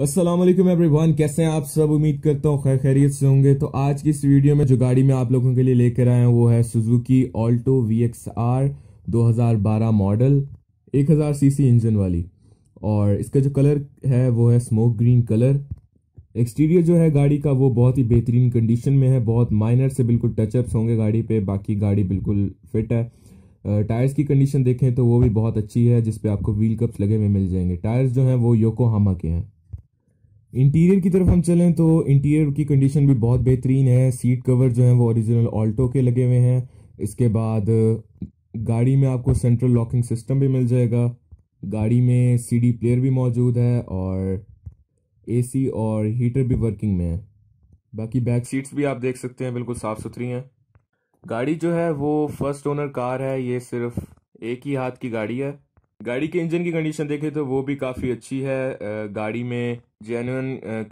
Aslam everyone कैसे हैं आप सब उम्मीद करता हूँ खैर खैरियत से होंगे तो आज की इस वीडियो में जो गाड़ी मैं आप लोगों के लिए लेकर आया हूँ वो है Suzuki Alto V X R दो मॉडल 1000 सीसी इंजन वाली और इसका जो कलर है वो है स्मोक ग्रीन कलर एक्सटीरियर जो है गाड़ी का वो बहुत ही बेहतरीन कंडीशन में है बहुत माइनर से बिल्कुल टचअप्स होंगे गाड़ी पे बाकी गाड़ी बिल्कुल फिट है टायर्स की कंडीशन देखें तो वो भी बहुत अच्छी है जिसपे आपको व्हील कप्स लगे हुए मिल जाएंगे टायर्स जो हैं वो योकोहामा के हैं इंटीरियर की तरफ हम चलें तो इंटीरियर की कंडीशन भी बहुत बेहतरीन है सीट कवर जो है वो ओरिजिनल ऑल्टो के लगे हुए हैं इसके बाद गाड़ी में आपको सेंट्रल लॉकिंग सिस्टम भी मिल जाएगा गाड़ी में सीडी प्लेयर भी मौजूद है और एसी और हीटर भी वर्किंग में है बाकी बैक सीट्स भी आप देख सकते हैं बिल्कुल साफ़ सुथरी हैं गाड़ी जो है वो फर्स्ट ओनर कार है ये सिर्फ एक ही हाथ की गाड़ी है गाड़ी के इंजन की कंडीशन देखें तो वो भी काफ़ी अच्छी है गाड़ी में जेन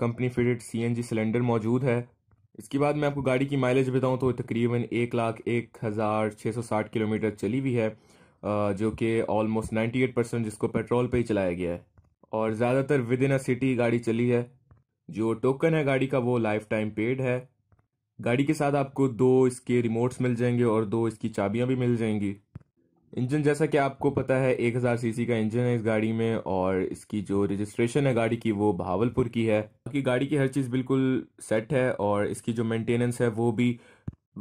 कंपनी फिटेड सीएनजी सिलेंडर मौजूद है इसके बाद मैं आपको गाड़ी की माइलेज बताऊं तो तकरीबन एक लाख एक हज़ार छः सौ साठ किलोमीटर चली हुई है जो कि ऑलमोस्ट नाइन्टी एट परसेंट जिसको पेट्रोल पे ही चलाया गया है और ज़्यादातर विद इन अ सिटी गाड़ी चली है जो टोकन है गाड़ी का वो लाइफ टाइम पेड है गाड़ी के साथ आपको दो इसके रिमोट्स मिल जाएंगे और दो इसकी चाबियाँ भी मिल जाएंगी इंजन जैसा कि आपको पता है 1000 सीसी का इंजन है इस गाड़ी में और इसकी जो रजिस्ट्रेशन है गाड़ी की वो भावलपुर की है बाकी गाड़ी की हर चीज़ बिल्कुल सेट है और इसकी जो मेंटेनेंस है वो भी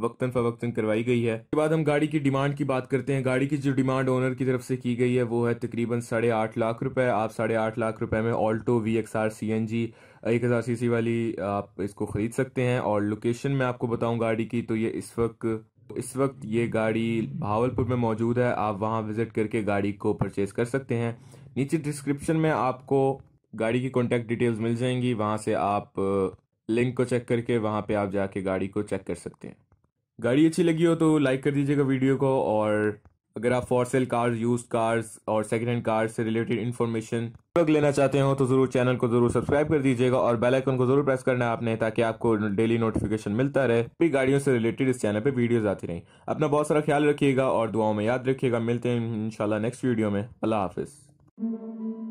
वक्तन फवक्तन करवाई गई है उसके बाद हम गाड़ी की डिमांड की बात करते हैं गाड़ी की जो डिमांड ओनर की तरफ से की गई है वो है तकरीबन साढ़े आठ लाख रुपए आप साढ़े आठ लाख रुपए में Alto V X R C N G एक हज़ार सी सी वाली आप इसको ख़रीद सकते हैं और लोकेशन में आपको बताऊं गाड़ी की तो ये इस वक्त तो इस वक्त ये गाड़ी भावलपुर में मौजूद है आप वहाँ विजिट करके गाड़ी को परचेज़ कर सकते हैं नीचे डिस्क्रिप्शन में आपको गाड़ी की कॉन्टैक्ट डिटेल्स मिल जाएंगी वहाँ से आप लिंक को चेक करके वहाँ पे आप जाके गाड़ी को चेक कर सकते हैं गाड़ी अच्छी लगी हो तो लाइक कर दीजिएगा वीडियो को और अगर आप for sale cars used cars और सेकेंड हैंड कार्स से रिलेटेड इन्फॉर्मेशन लेना चाहते हो तो ज़रूर चैनल को ज़रूर सब्सक्राइब कर दीजिएगा और बेल आइकन को ज़रूर प्रेस करना है आपने ताकि आपको डेली नोटिफिकेशन मिलता रहे भी गाड़ियों से रिलेटेड इस चैनल पे वीडियोस आती रहें अपना बहुत सारा ख्याल रखिएगा और दुआओं में याद रखिएगा मिलते हैं इनशाला नेक्स्ट वीडियो में अल्लाह हाफिज़